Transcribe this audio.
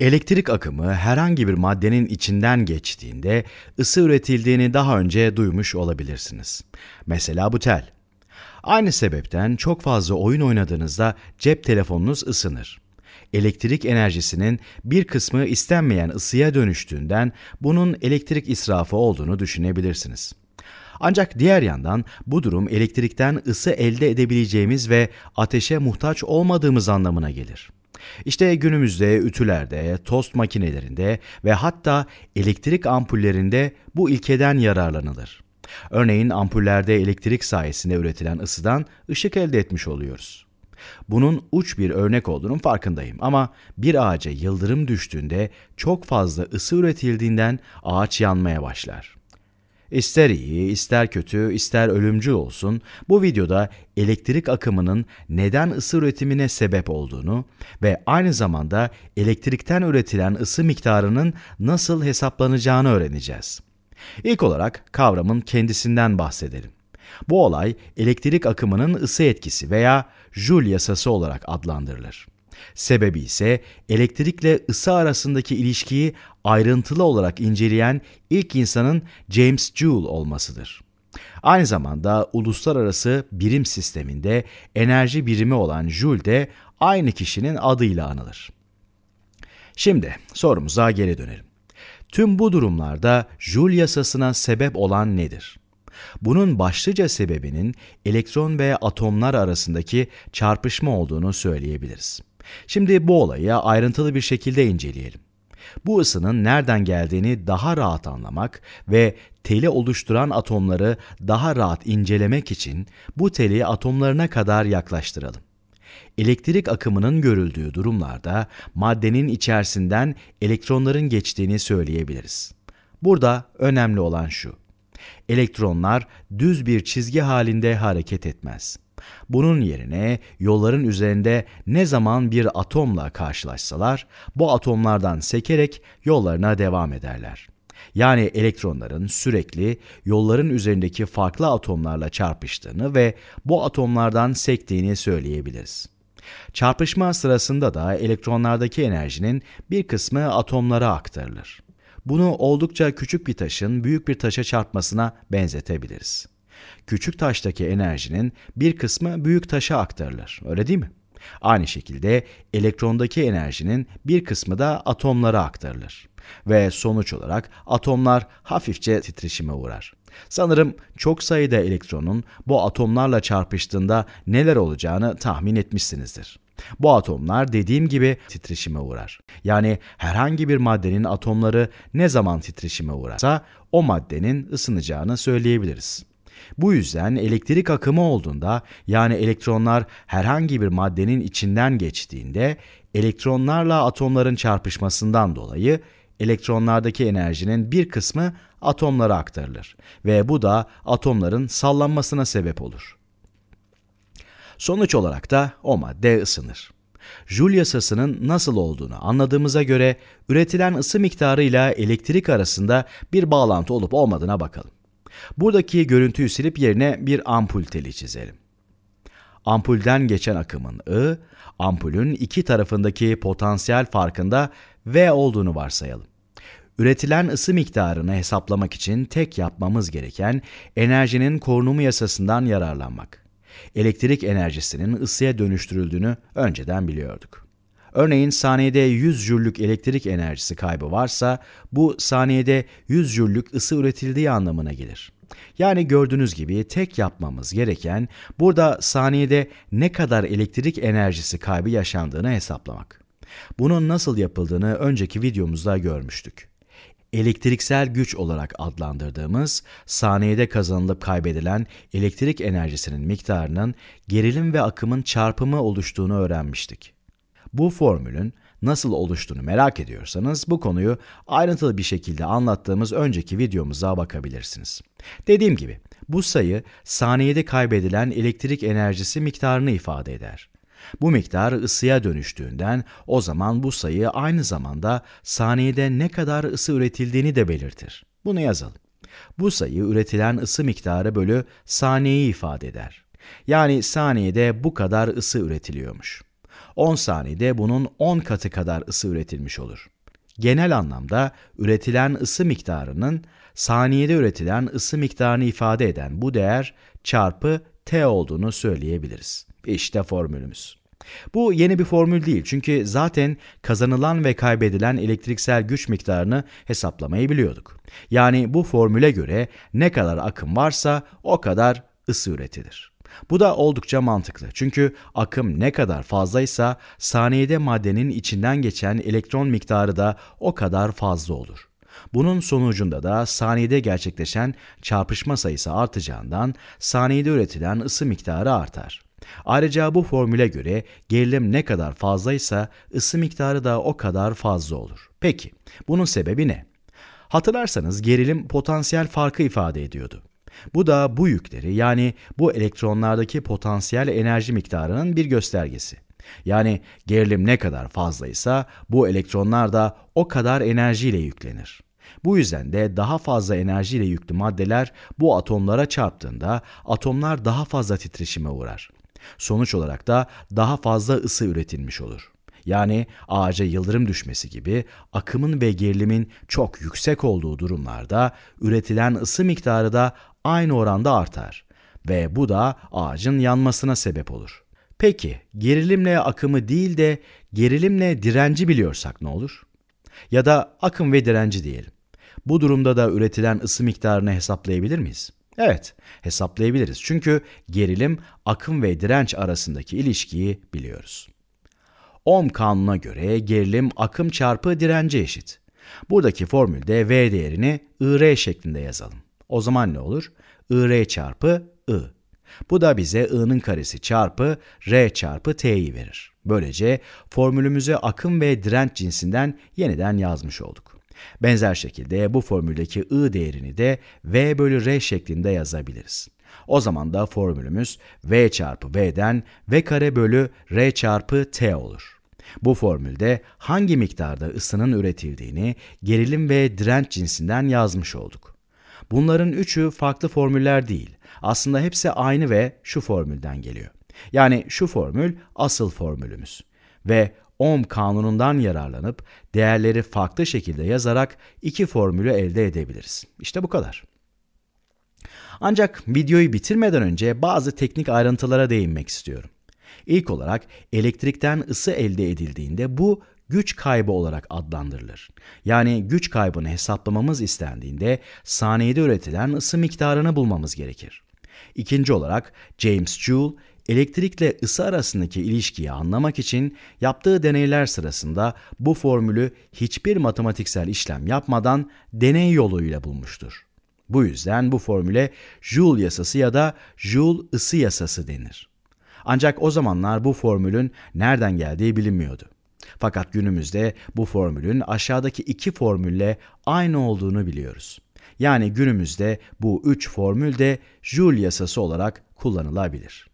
Elektrik akımı herhangi bir maddenin içinden geçtiğinde ısı üretildiğini daha önce duymuş olabilirsiniz. Mesela bu tel. Aynı sebepten çok fazla oyun oynadığınızda cep telefonunuz ısınır. Elektrik enerjisinin bir kısmı istenmeyen ısıya dönüştüğünden bunun elektrik israfı olduğunu düşünebilirsiniz. Ancak diğer yandan bu durum elektrikten ısı elde edebileceğimiz ve ateşe muhtaç olmadığımız anlamına gelir. İşte günümüzde ütülerde, tost makinelerinde ve hatta elektrik ampullerinde bu ilkeden yararlanılır. Örneğin ampullerde elektrik sayesinde üretilen ısıdan ışık elde etmiş oluyoruz. Bunun uç bir örnek olduğunun farkındayım ama bir ağaca yıldırım düştüğünde çok fazla ısı üretildiğinden ağaç yanmaya başlar. İster iyi, ister kötü, ister ölümcül olsun, bu videoda elektrik akımının neden ısı üretimine sebep olduğunu ve aynı zamanda elektrikten üretilen ısı miktarının nasıl hesaplanacağını öğreneceğiz. İlk olarak kavramın kendisinden bahsedelim. Bu olay elektrik akımının ısı etkisi veya Joule yasası olarak adlandırılır. Sebebi ise elektrikle ısı arasındaki ilişkiyi ayrıntılı olarak inceleyen ilk insanın James Joule olmasıdır. Aynı zamanda uluslararası birim sisteminde enerji birimi olan Joule de aynı kişinin adıyla anılır. Şimdi sorumuza geri dönelim. Tüm bu durumlarda Joule yasasına sebep olan nedir? Bunun başlıca sebebinin elektron ve atomlar arasındaki çarpışma olduğunu söyleyebiliriz. Şimdi bu olayı ayrıntılı bir şekilde inceleyelim. Bu ısının nereden geldiğini daha rahat anlamak ve teli oluşturan atomları daha rahat incelemek için bu teli atomlarına kadar yaklaştıralım. Elektrik akımının görüldüğü durumlarda maddenin içerisinden elektronların geçtiğini söyleyebiliriz. Burada önemli olan şu. Elektronlar düz bir çizgi halinde hareket etmez. Bunun yerine yolların üzerinde ne zaman bir atomla karşılaşsalar bu atomlardan sekerek yollarına devam ederler. Yani elektronların sürekli yolların üzerindeki farklı atomlarla çarpıştığını ve bu atomlardan sektiğini söyleyebiliriz. Çarpışma sırasında da elektronlardaki enerjinin bir kısmı atomlara aktarılır. Bunu oldukça küçük bir taşın büyük bir taşa çarpmasına benzetebiliriz. Küçük taştaki enerjinin bir kısmı büyük taşa aktarılır. Öyle değil mi? Aynı şekilde elektrondaki enerjinin bir kısmı da atomlara aktarılır ve sonuç olarak atomlar hafifçe titreşime uğrar. Sanırım çok sayıda elektronun bu atomlarla çarpıştığında neler olacağını tahmin etmişsinizdir. Bu atomlar dediğim gibi titreşime uğrar. Yani herhangi bir maddenin atomları ne zaman titreşime uğrarsa o maddenin ısınacağını söyleyebiliriz. Bu yüzden elektrik akımı olduğunda yani elektronlar herhangi bir maddenin içinden geçtiğinde elektronlarla atomların çarpışmasından dolayı elektronlardaki enerjinin bir kısmı atomlara aktarılır ve bu da atomların sallanmasına sebep olur. Sonuç olarak da o madde ısınır. Joule yasasının nasıl olduğunu anladığımıza göre üretilen ısı miktarı ile elektrik arasında bir bağlantı olup olmadığına bakalım. Buradaki görüntüyü silip yerine bir ampul teli çizelim. Ampulden geçen akımın I, ampulün iki tarafındaki potansiyel farkında V olduğunu varsayalım. Üretilen ısı miktarını hesaplamak için tek yapmamız gereken enerjinin korunumu yasasından yararlanmak. Elektrik enerjisinin ısıya dönüştürüldüğünü önceden biliyorduk. Örneğin saniyede 100 jüllük elektrik enerjisi kaybı varsa bu saniyede 100 jüllük ısı üretildiği anlamına gelir. Yani gördüğünüz gibi tek yapmamız gereken burada saniyede ne kadar elektrik enerjisi kaybı yaşandığını hesaplamak. Bunun nasıl yapıldığını önceki videomuzda görmüştük elektriksel güç olarak adlandırdığımız saniyede kazanılıp kaybedilen elektrik enerjisinin miktarının gerilim ve akımın çarpımı oluştuğunu öğrenmiştik bu formülün nasıl oluştuğunu merak ediyorsanız bu konuyu ayrıntılı bir şekilde anlattığımız önceki videomuza bakabilirsiniz. Dediğim gibi bu sayı saniyede kaybedilen elektrik enerjisi miktarını ifade eder. Bu miktar ısıya dönüştüğünden o zaman bu sayı aynı zamanda saniyede ne kadar ısı üretildiğini de belirtir. Bunu yazalım. Bu sayı üretilen ısı miktarı bölü saniyeyi ifade eder. Yani saniyede bu kadar ısı üretiliyormuş. 10 saniyede bunun 10 katı kadar ısı üretilmiş olur. Genel anlamda üretilen ısı miktarının saniyede üretilen ısı miktarını ifade eden bu değer çarpı T olduğunu söyleyebiliriz. İşte formülümüz. Bu yeni bir formül değil çünkü zaten kazanılan ve kaybedilen elektriksel güç miktarını hesaplamayı biliyorduk. Yani bu formüle göre ne kadar akım varsa o kadar ısı üretilir. Bu da oldukça mantıklı. Çünkü akım ne kadar fazlaysa saniyede maddenin içinden geçen elektron miktarı da o kadar fazla olur. Bunun sonucunda da saniyede gerçekleşen çarpışma sayısı artacağından saniyede üretilen ısı miktarı artar. Ayrıca bu formüle göre gerilim ne kadar fazlaysa ısı miktarı da o kadar fazla olur. Peki bunun sebebi ne? Hatırlarsanız gerilim potansiyel farkı ifade ediyordu. Bu da bu yükleri yani bu elektronlardaki potansiyel enerji miktarının bir göstergesi. Yani gerilim ne kadar fazlaysa bu elektronlar da o kadar enerjiyle yüklenir. Bu yüzden de daha fazla enerjiyle yüklü maddeler bu atomlara çarptığında atomlar daha fazla titreşime uğrar. Sonuç olarak da daha fazla ısı üretilmiş olur. Yani ağaca yıldırım düşmesi gibi akımın ve gerilimin çok yüksek olduğu durumlarda üretilen ısı miktarı da aynı oranda artar ve bu da ağacın yanmasına sebep olur. Peki gerilimle akımı değil de gerilimle direnci biliyorsak ne olur? Ya da akım ve direnci diyelim. Bu durumda da üretilen ısı miktarını hesaplayabilir miyiz? Evet, hesaplayabiliriz. Çünkü gerilim, akım ve direnç arasındaki ilişkiyi biliyoruz. Ohm kanununa göre gerilim akım çarpı dirence eşit. Buradaki formülde V değerini IR şeklinde yazalım. O zaman ne olur? IR çarpı I. Bu da bize I'nin karesi çarpı R çarpı T'yi verir. Böylece formülümüze akım ve direnç cinsinden yeniden yazmış olduk. Benzer şekilde bu formüldeki I değerini de V bölü R şeklinde yazabiliriz. O zaman da formülümüz V çarpı V'den V kare bölü R çarpı T olur. Bu formülde hangi miktarda ısının üretildiğini gerilim ve direnç cinsinden yazmış olduk. Bunların üçü farklı formüller değil. Aslında hepsi aynı ve şu formülden geliyor. Yani şu formül asıl formülümüz. Ve Ohm kanunundan yararlanıp değerleri farklı şekilde yazarak iki formülü elde edebiliriz. İşte bu kadar. Ancak videoyu bitirmeden önce bazı teknik ayrıntılara değinmek istiyorum. İlk olarak elektrikten ısı elde edildiğinde bu güç kaybı olarak adlandırılır. Yani güç kaybını hesaplamamız istendiğinde saniyede üretilen ısı miktarını bulmamız gerekir. İkinci olarak James Joule elektrikle ısı arasındaki ilişkiyi anlamak için yaptığı deneyler sırasında bu formülü hiçbir matematiksel işlem yapmadan deney yoluyla bulmuştur. Bu yüzden bu formüle Joule yasası ya da Joule ısı yasası denir. Ancak o zamanlar bu formülün nereden geldiği bilinmiyordu. Fakat günümüzde bu formülün aşağıdaki iki formülle aynı olduğunu biliyoruz. Yani günümüzde bu üç formül de Joule yasası olarak kullanılabilir.